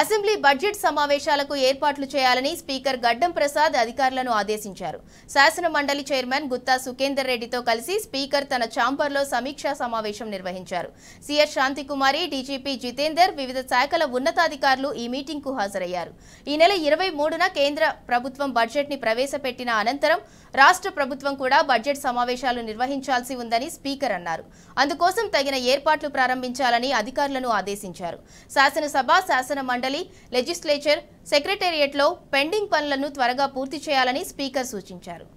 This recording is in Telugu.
అసెంబ్లీ బడ్జెట్ సమావేశాలకు ఏర్పాట్లు చేయాలని స్పీకర్ గడ్డం ప్రసాద్ అధికారులను ఆదేశించారు శాసన మండలి చైర్మన్ గుత్తా సుఖేందర్ రెడ్డితో కలిసి స్పీకర్ తన ఛాంబర్లో సమీక్షా సమావేశం నిర్వహించారు సిఆర్ శాంతికుమారి డీజీపీ జితేందర్ వివిధ శాఖల ఉన్నతాధికారులు ఈ మీటింగ్ కు హాజరయ్యారు ఈ నెల ఇరవై మూడున కేంద్ర ప్రభుత్వం బడ్జెట్ ని ప్రవేశపెట్టిన అనంతరం రాష్ట్ర ప్రభుత్వం కూడా బడ్జెట్ సమావేశాలు నిర్వహించాల్సి ఉందని స్పీకర్ అన్నారు అందుకోసం తగిన ఏర్పాట్లు ప్రారంభించాలని అధికారులను ఆదేశించారు శాసనసభ శాసన మండలి లెజిస్లేచర్ సెక్రటేరియట్లో పెండింగ్ పనులను త్వరగా పూర్తి చేయాలని స్పీకర్ సూచించారు